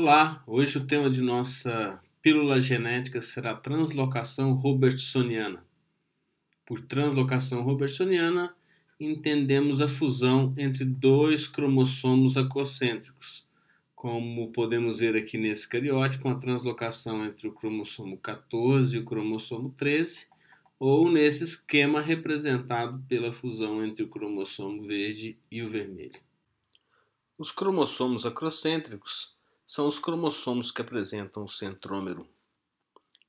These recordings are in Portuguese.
Olá, hoje o tema de nossa pílula genética será translocação robertsoniana. Por translocação robertsoniana, entendemos a fusão entre dois cromossomos acocêntricos. Como podemos ver aqui nesse cariótipo, a translocação entre o cromossomo 14 e o cromossomo 13, ou nesse esquema representado pela fusão entre o cromossomo verde e o vermelho. Os cromossomos acrocêntricos são os cromossomos que apresentam o centrômero,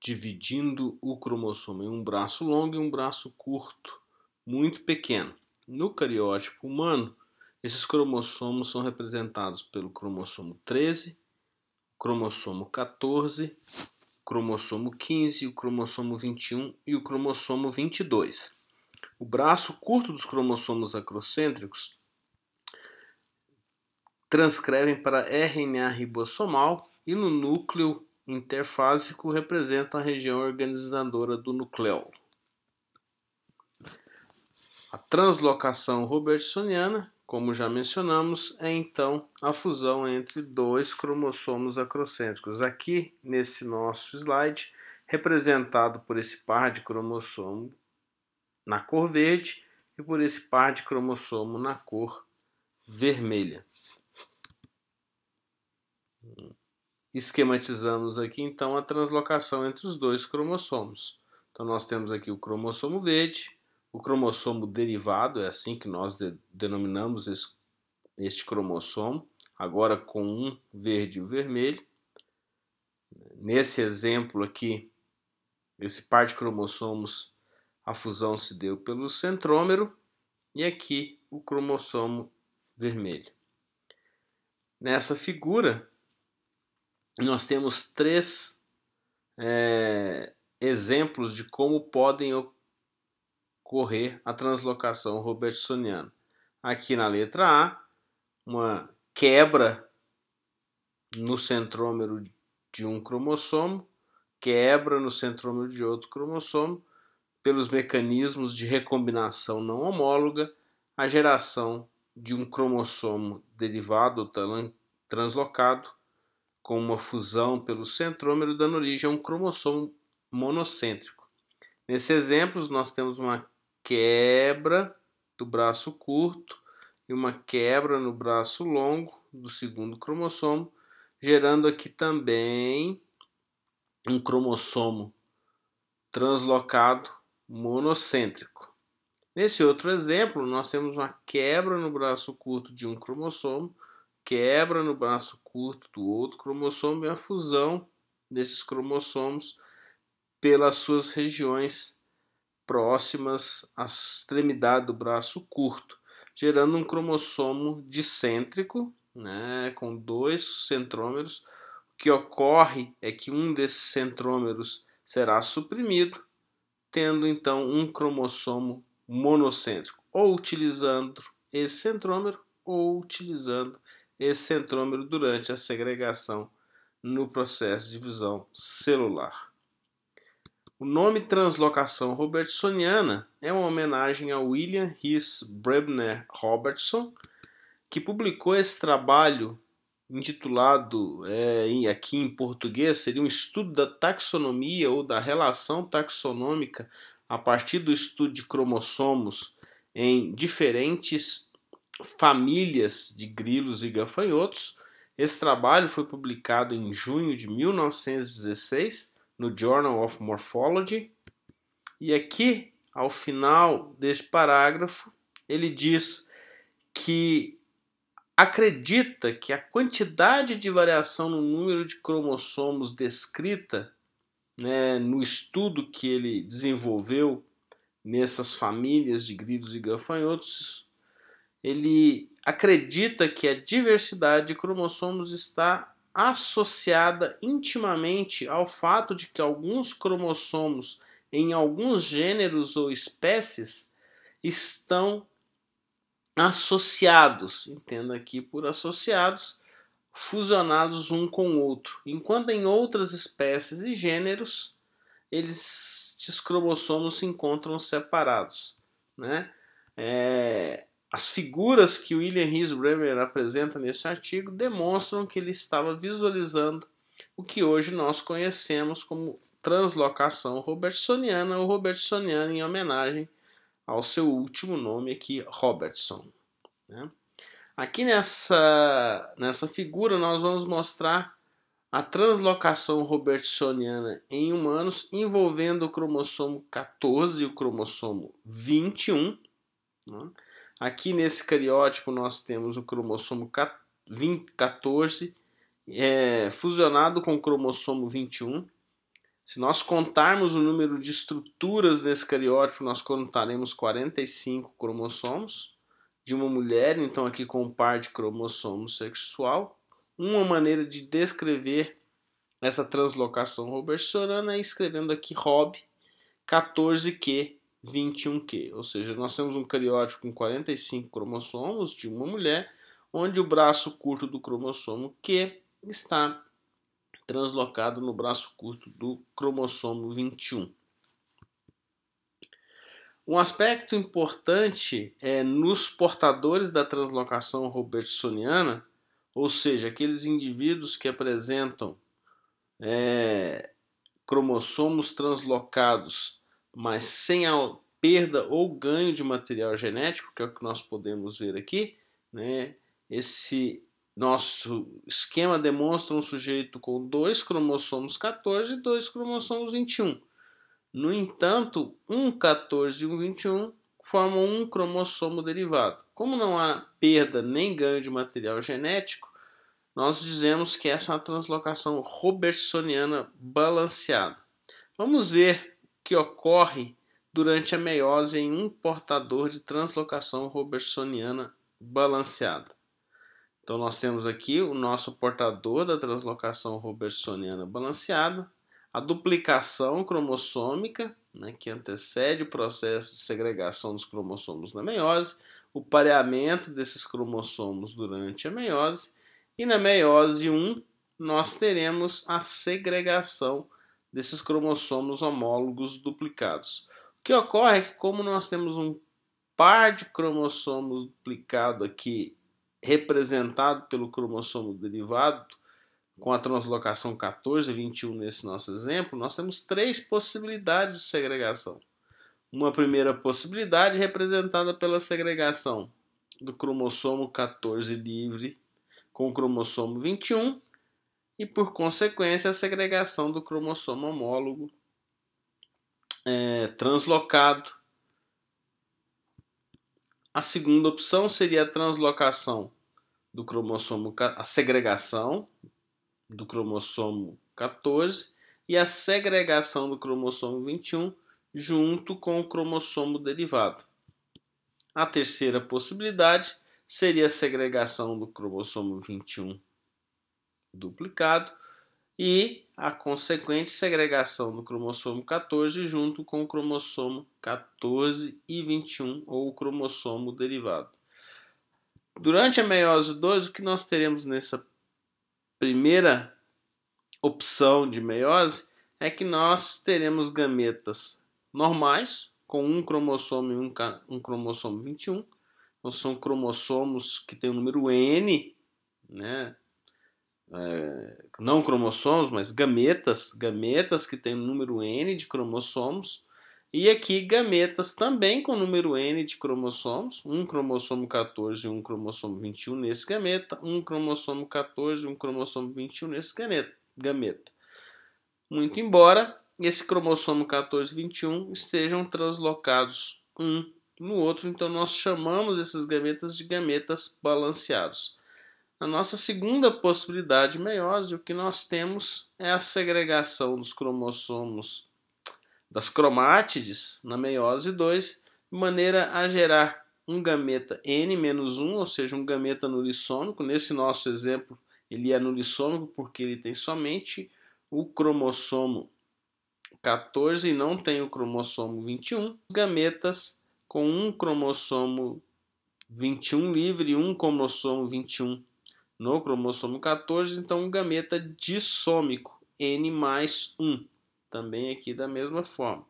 dividindo o cromossomo em um braço longo e um braço curto, muito pequeno. No cariótipo humano, esses cromossomos são representados pelo cromossomo 13, cromossomo 14, cromossomo 15, o cromossomo 21 e o cromossomo 22. O braço curto dos cromossomos acrocêntricos transcrevem para RNA ribossomal e no núcleo interfásico representam a região organizadora do nucleol. A translocação robertsoniana, como já mencionamos, é então a fusão entre dois cromossomos acrocêntricos. Aqui nesse nosso slide, representado por esse par de cromossomo na cor verde e por esse par de cromossomo na cor vermelha esquematizamos aqui então a translocação entre os dois cromossomos. Então nós temos aqui o cromossomo verde, o cromossomo derivado, é assim que nós de denominamos esse, este cromossomo, agora com um verde e um vermelho. Nesse exemplo aqui, esse par de cromossomos, a fusão se deu pelo centrômero e aqui o cromossomo vermelho. Nessa figura, nós temos três é, exemplos de como podem ocorrer a translocação robertsoniana. Aqui na letra A, uma quebra no centrômero de um cromossomo, quebra no centrômero de outro cromossomo, pelos mecanismos de recombinação não homóloga, a geração de um cromossomo derivado ou translocado com uma fusão pelo centrômero, dando origem a um cromossomo monocêntrico. Nesse exemplo, nós temos uma quebra do braço curto e uma quebra no braço longo do segundo cromossomo, gerando aqui também um cromossomo translocado monocêntrico. Nesse outro exemplo, nós temos uma quebra no braço curto de um cromossomo quebra no braço curto do outro cromossomo e a fusão desses cromossomos pelas suas regiões próximas à extremidade do braço curto, gerando um cromossomo dicêntrico, né, com dois centrômeros. O que ocorre é que um desses centrômeros será suprimido, tendo então um cromossomo monocêntrico, ou utilizando esse centrômero ou utilizando esse centrômero durante a segregação no processo de divisão celular. O nome translocação robertsoniana é uma homenagem a William Rhys Brebner Robertson, que publicou esse trabalho intitulado é, aqui em português seria um estudo da taxonomia ou da relação taxonômica a partir do estudo de cromossomos em diferentes Famílias de Grilos e Gafanhotos. Esse trabalho foi publicado em junho de 1916 no Journal of Morphology. E aqui, ao final deste parágrafo, ele diz que acredita que a quantidade de variação no número de cromossomos descrita né, no estudo que ele desenvolveu nessas famílias de grilos e gafanhotos ele acredita que a diversidade de cromossomos está associada intimamente ao fato de que alguns cromossomos em alguns gêneros ou espécies estão associados, entenda aqui por associados, fusionados um com o outro, enquanto em outras espécies e gêneros eles, esses cromossomos se encontram separados, né? É, as figuras que William Ries Bremer apresenta nesse artigo demonstram que ele estava visualizando o que hoje nós conhecemos como translocação robertsoniana ou robertsoniana em homenagem ao seu último nome aqui, Robertson. Né? Aqui nessa, nessa figura nós vamos mostrar a translocação robertsoniana em humanos envolvendo o cromossomo 14 e o cromossomo 21. Né? Aqui nesse cariótipo nós temos o cromossomo 14 é, fusionado com o cromossomo 21. Se nós contarmos o número de estruturas nesse cariótipo, nós contaremos 45 cromossomos de uma mulher, então aqui com um par de cromossomo sexual. Uma maneira de descrever essa translocação robertsoniana é escrevendo aqui ROB 14Q 21q. Ou seja, nós temos um cariótipo com 45 cromossomos de uma mulher, onde o braço curto do cromossomo Q está translocado no braço curto do cromossomo 21. Um aspecto importante é nos portadores da translocação robertsoniana, ou seja, aqueles indivíduos que apresentam é, cromossomos translocados mas sem a perda ou ganho de material genético, que é o que nós podemos ver aqui, né? Esse nosso esquema demonstra um sujeito com dois cromossomos 14 e dois cromossomos 21. No entanto, um 14 e um 21 formam um cromossomo derivado. Como não há perda nem ganho de material genético, nós dizemos que essa é uma translocação robertsoniana balanceada. Vamos ver que ocorre durante a meiose em um portador de translocação robertsoniana balanceada. Então nós temos aqui o nosso portador da translocação robertsoniana balanceada, a duplicação cromossômica, né, que antecede o processo de segregação dos cromossomos na meiose, o pareamento desses cromossomos durante a meiose, e na meiose 1 nós teremos a segregação desses cromossomos homólogos duplicados. O que ocorre é que, como nós temos um par de cromossomos duplicado aqui, representado pelo cromossomo derivado, com a translocação 14 e 21 nesse nosso exemplo, nós temos três possibilidades de segregação. Uma primeira possibilidade representada pela segregação do cromossomo 14 livre com o cromossomo 21, e, por consequência, a segregação do cromossomo homólogo é, translocado. A segunda opção seria a translocação do cromossomo, a segregação do cromossomo 14 e a segregação do cromossomo 21 junto com o cromossomo derivado. A terceira possibilidade seria a segregação do cromossomo 21 duplicado e a consequente segregação do cromossomo 14 junto com o cromossomo 14 e 21 ou o cromossomo derivado. Durante a meiose 2, o que nós teremos nessa primeira opção de meiose é que nós teremos gametas normais com um cromossomo e um, um cromossomo 21. Então são cromossomos que têm o um número n, né, é, não cromossomos, mas gametas, gametas que tem o número N de cromossomos, e aqui gametas também com número N de cromossomos, um cromossomo 14 e um cromossomo 21 nesse gameta, um cromossomo 14 e um cromossomo 21 nesse gameta. Muito embora esse cromossomo 14 e 21 estejam translocados um no outro, então nós chamamos esses gametas de gametas balanceados. A nossa segunda possibilidade de meiose, o que nós temos é a segregação dos cromossomos das cromátides na meiose 2, de maneira a gerar um gameta N-1, ou seja, um gameta nulissômico. Nesse nosso exemplo, ele é nulissômico porque ele tem somente o cromossomo 14 e não tem o cromossomo 21. Gametas com um cromossomo 21 livre e um cromossomo 21 no cromossomo 14, então, um gameta dissômico, N mais 1, também aqui da mesma forma.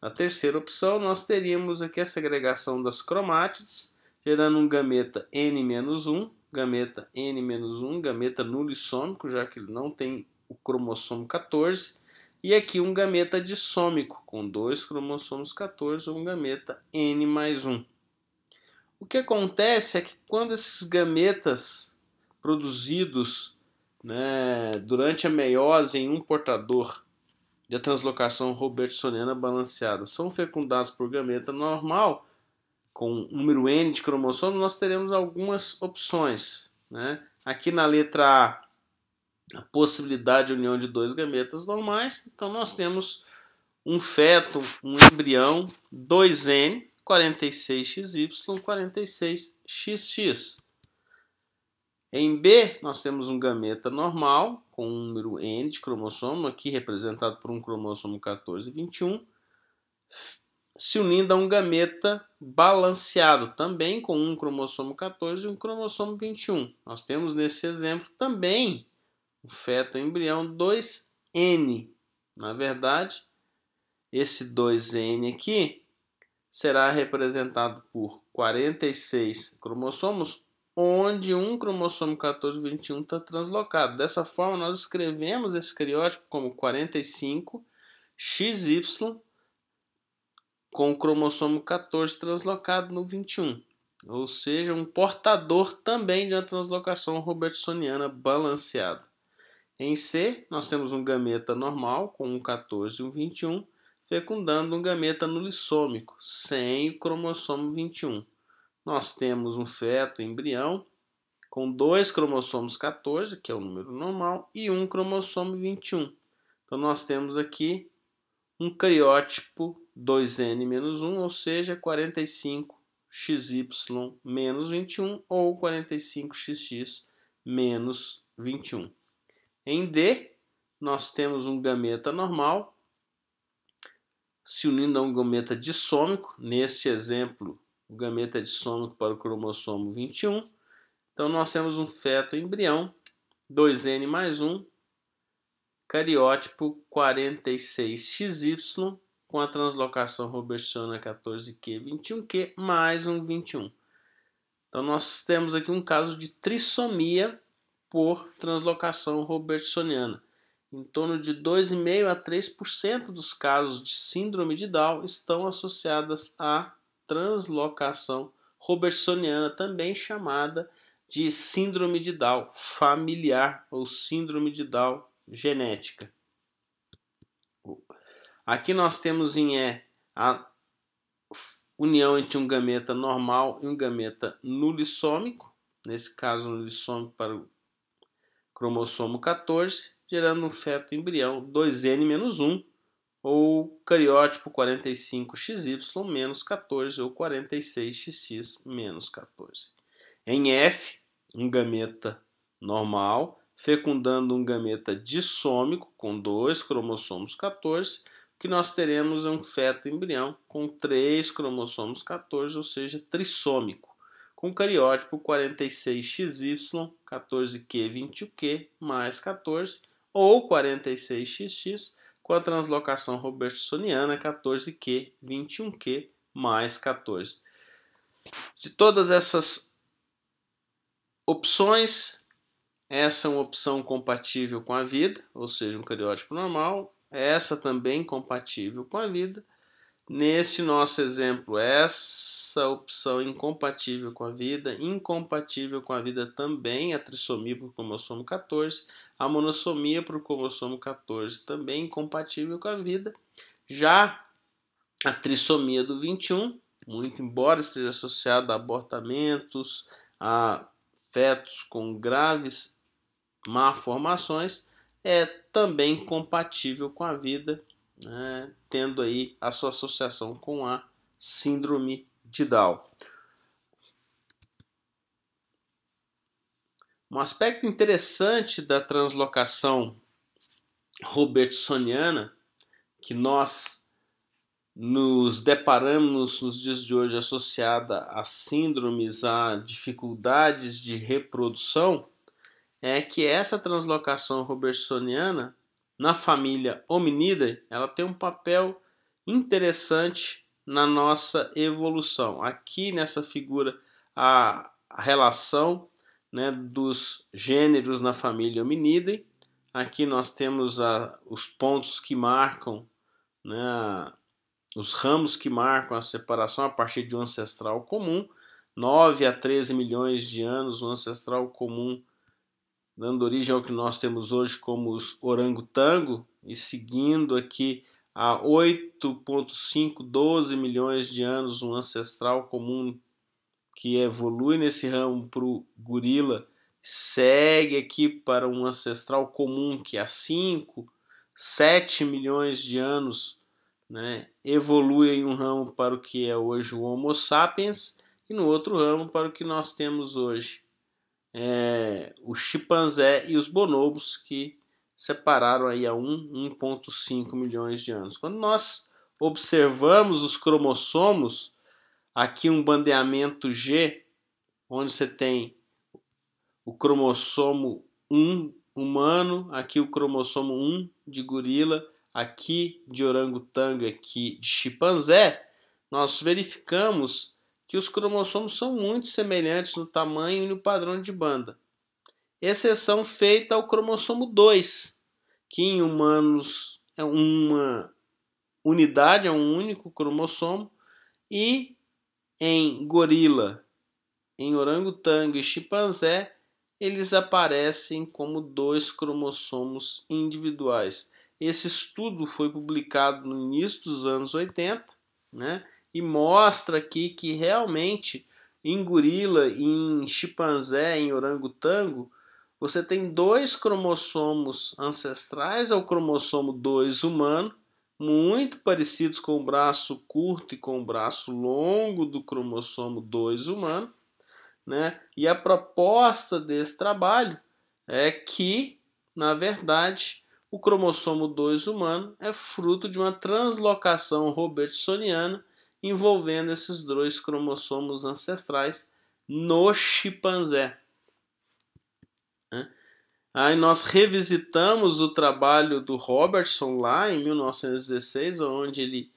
Na terceira opção, nós teríamos aqui a segregação das cromátides, gerando um gameta N-1, menos gameta N-1, menos gameta nulissômico, já que ele não tem o cromossomo 14, e aqui um gameta dissômico, com dois cromossomos 14, ou um gameta N mais 1. O que acontece é que quando esses gametas produzidos né, durante a meiose em um portador de translocação robertsoniana balanceada são fecundados por gameta normal, com número N de cromossomos, nós teremos algumas opções. Né? Aqui na letra A, a possibilidade de união de dois gametas normais, então nós temos um feto, um embrião, 2N, 46XY, 46XX. Em B, nós temos um gameta normal, com um número N de cromossomo, aqui representado por um cromossomo 14 e 21, se unindo a um gameta balanceado, também com um cromossomo 14 e um cromossomo 21. Nós temos nesse exemplo também o feto embrião 2N. Na verdade, esse 2N aqui será representado por 46 cromossomos onde um cromossomo 14-21 está translocado. Dessa forma, nós escrevemos esse cariótipo como 45XY com o cromossomo 14 translocado no 21, ou seja, um portador também de uma translocação robertsoniana balanceada. Em C, nós temos um gameta normal com um 14 e um 21, fecundando um gameta nulissômico, sem o cromossomo 21 nós temos um feto, embrião, com dois cromossomos 14, que é o número normal, e um cromossomo 21. Então nós temos aqui um cariótipo 2N-1, ou seja, 45XY 21 ou 45XX 21. Em D, nós temos um gameta normal se unindo a um gameta dissômico, neste exemplo o gameta é dissômico para o cromossomo 21. Então nós temos um feto embrião, 2N mais 1, cariótipo 46XY, com a translocação Robertsona 14Q21Q, mais um 21. Então nós temos aqui um caso de trissomia por translocação robertsoniana. Em torno de 2,5% a 3% dos casos de síndrome de Down estão associadas a translocação robertsoniana, também chamada de síndrome de Down familiar ou síndrome de Down genética. Aqui nós temos em E a união entre um gameta normal e um gameta nulissômico, nesse caso nulissômico para o cromossomo 14, gerando um feto embrião 2N-1, ou cariótipo 45XY menos 14 ou 46XX menos 14. Em F, um gameta normal fecundando um gameta dissômico com dois cromossomos 14, o que nós teremos é um feto embrião com três cromossomos 14, ou seja, trissômico, com cariótipo 46XY, 14Q, 21Q, mais 14, ou 46XX, com a translocação robertsoniana 14Q, é 21Q mais 14. De todas essas opções, essa é uma opção compatível com a vida, ou seja, um cariótipo normal. Essa também compatível com a vida. Neste nosso exemplo, essa opção incompatível com a vida, incompatível com a vida também, a trissomia para o cromossomo 14, a monossomia para o cromossomo 14 também incompatível com a vida. Já a trissomia do 21, muito embora esteja associada a abortamentos, a fetos com graves malformações, é também compatível com a vida né, tendo aí a sua associação com a síndrome de Down. Um aspecto interessante da translocação robertsoniana que nós nos deparamos nos dias de hoje associada a síndromes, a dificuldades de reprodução, é que essa translocação robertsoniana na família Hominidae, ela tem um papel interessante na nossa evolução. Aqui nessa figura a relação né, dos gêneros na família Hominidae. Aqui nós temos a, os pontos que marcam, né, os ramos que marcam a separação a partir de um ancestral comum. 9 a 13 milhões de anos, um ancestral comum dando origem ao que nós temos hoje como os orangotango e seguindo aqui há 8.5, 12 milhões de anos um ancestral comum que evolui nesse ramo para o gorila, segue aqui para um ancestral comum que há 5, 7 milhões de anos né, evolui em um ramo para o que é hoje o Homo sapiens e no outro ramo para o que nós temos hoje é, o chimpanzé e os bonobos que separaram aí há 1,5 milhões de anos. Quando nós observamos os cromossomos, aqui um bandeamento G, onde você tem o cromossomo 1 humano, aqui o cromossomo 1 de gorila, aqui de orangotango, aqui de chimpanzé, nós verificamos que os cromossomos são muito semelhantes no tamanho e no padrão de banda, exceção feita ao cromossomo 2, que em humanos é uma unidade, é um único cromossomo, e em gorila, em orangotango e chimpanzé, eles aparecem como dois cromossomos individuais. Esse estudo foi publicado no início dos anos 80, né? e mostra aqui que realmente em gorila, em chimpanzé, em orangotango, você tem dois cromossomos ancestrais, é o cromossomo 2 humano, muito parecidos com o braço curto e com o braço longo do cromossomo 2 humano, né? E a proposta desse trabalho é que, na verdade, o cromossomo 2 humano é fruto de uma translocação robertsoniana envolvendo esses dois cromossomos ancestrais no chimpanzé. Né? Aí nós revisitamos o trabalho do Robertson lá em 1916, onde ele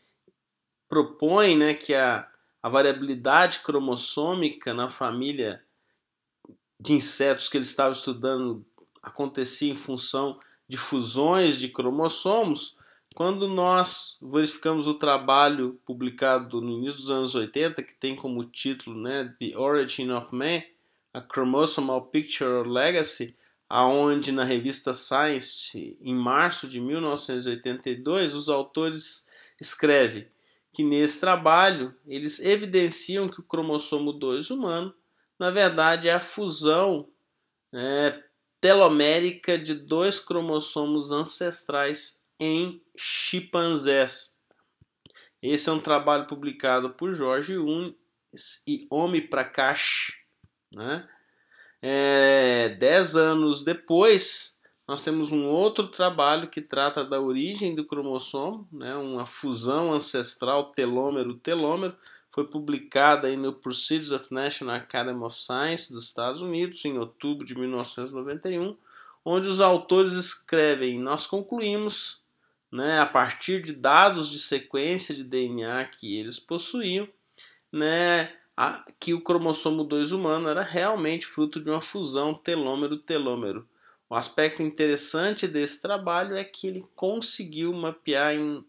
propõe né, que a, a variabilidade cromossômica na família de insetos que ele estava estudando acontecia em função de fusões de cromossomos, quando nós verificamos o trabalho publicado no início dos anos 80, que tem como título né, The Origin of Man, A Chromosomal Picture or Legacy, aonde na revista Science, em março de 1982, os autores escrevem que nesse trabalho eles evidenciam que o cromossomo 2 humano, na verdade, é a fusão né, telomérica de dois cromossomos ancestrais em chimpanzés. Esse é um trabalho publicado por Jorge Unes e Homem Prakash. Né? É, dez anos depois, nós temos um outro trabalho que trata da origem do cromossomo, né? uma fusão ancestral telômero-telômero. Foi publicada no Proceedings of National Academy of Science dos Estados Unidos, em outubro de 1991, onde os autores escrevem: Nós concluímos né, a partir de dados de sequência de DNA que eles possuíam, né, a, que o cromossomo 2 humano era realmente fruto de uma fusão telômero-telômero. O aspecto interessante desse trabalho é que ele conseguiu mapear em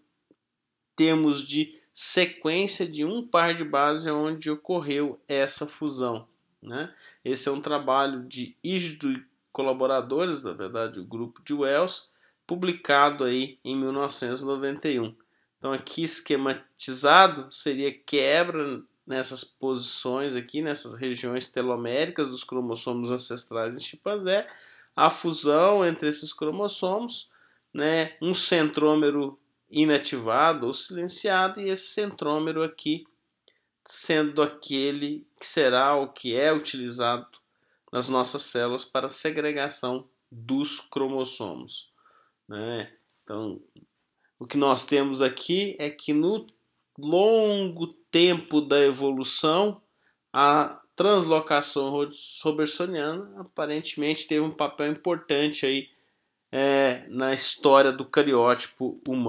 termos de sequência de um par de base onde ocorreu essa fusão. Né? Esse é um trabalho de Ígido e colaboradores, na verdade, o grupo de Wells, publicado aí em 1991. Então aqui esquematizado seria quebra nessas posições aqui, nessas regiões teloméricas dos cromossomos ancestrais em chimpanzé, a fusão entre esses cromossomos, né, um centrômero inativado ou silenciado e esse centrômero aqui sendo aquele que será o que é utilizado nas nossas células para segregação dos cromossomos. Né? Então, o que nós temos aqui é que no longo tempo da evolução, a translocação robersoniana aparentemente teve um papel importante aí, é, na história do cariótipo humano.